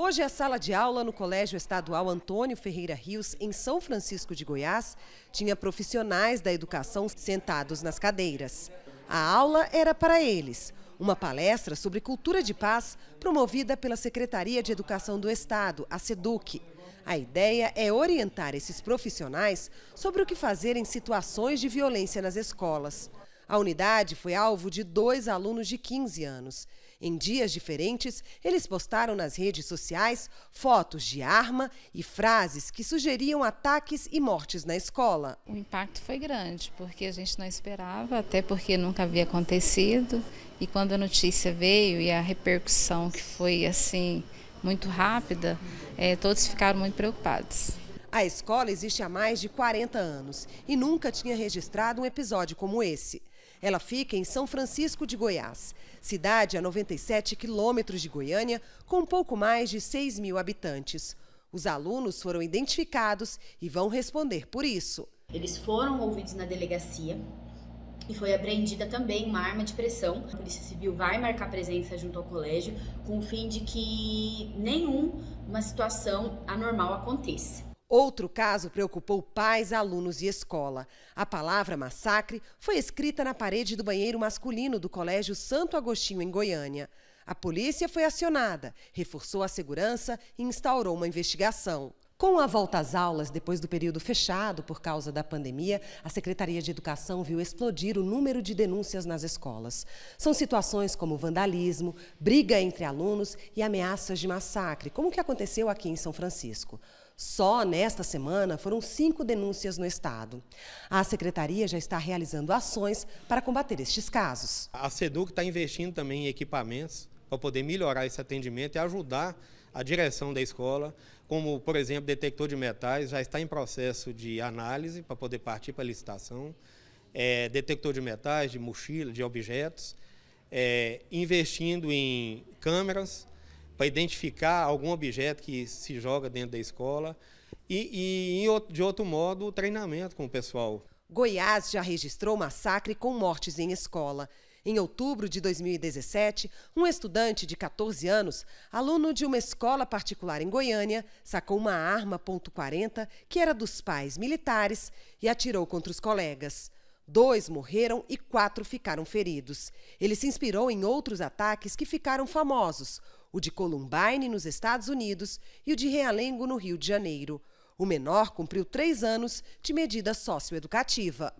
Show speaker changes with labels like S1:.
S1: Hoje, é a sala de aula no Colégio Estadual Antônio Ferreira Rios, em São Francisco de Goiás, tinha profissionais da educação sentados nas cadeiras. A aula era para eles, uma palestra sobre cultura de paz promovida pela Secretaria de Educação do Estado, a SEDUC. A ideia é orientar esses profissionais sobre o que fazer em situações de violência nas escolas. A unidade foi alvo de dois alunos de 15 anos. Em dias diferentes, eles postaram nas redes sociais fotos de arma e frases que sugeriam ataques e mortes na escola. O impacto foi grande, porque a gente não esperava, até porque nunca havia
S2: acontecido. E quando a notícia veio e a repercussão que foi assim muito rápida, é, todos ficaram muito preocupados.
S1: A escola existe há mais de 40 anos e nunca tinha registrado um episódio como esse. Ela fica em São Francisco de Goiás, cidade a 97 quilômetros de Goiânia, com pouco mais de 6 mil habitantes. Os alunos foram identificados e vão responder por isso. Eles foram ouvidos na delegacia
S2: e foi apreendida também uma arma de pressão. A Polícia Civil vai marcar presença junto ao colégio com o fim de que nenhuma situação anormal aconteça.
S1: Outro caso preocupou pais, alunos e escola. A palavra massacre foi escrita na parede do banheiro masculino do Colégio Santo Agostinho, em Goiânia. A polícia foi acionada, reforçou a segurança e instaurou uma investigação. Com a volta às aulas, depois do período fechado por causa da pandemia, a Secretaria de Educação viu explodir o número de denúncias nas escolas. São situações como vandalismo, briga entre alunos e ameaças de massacre, como o que aconteceu aqui em São Francisco. Só nesta semana foram cinco denúncias no estado. A secretaria já está realizando ações para combater estes casos.
S3: A SEDUC está investindo também em equipamentos para poder melhorar esse atendimento e ajudar a direção da escola, como, por exemplo, detector de metais, já está em processo de análise para poder partir para a licitação, é, detector de metais, de mochila, de objetos, é, investindo em câmeras para identificar algum objeto que se joga dentro da escola e, e de outro modo, o treinamento com o pessoal.
S1: Goiás já registrou massacre com mortes em escola. Em outubro de 2017, um estudante de 14 anos, aluno de uma escola particular em Goiânia, sacou uma arma .40 que era dos pais militares e atirou contra os colegas. Dois morreram e quatro ficaram feridos. Ele se inspirou em outros ataques que ficaram famosos, o de Columbine nos Estados Unidos e o de Realengo no Rio de Janeiro. O menor cumpriu três anos de medida socioeducativa.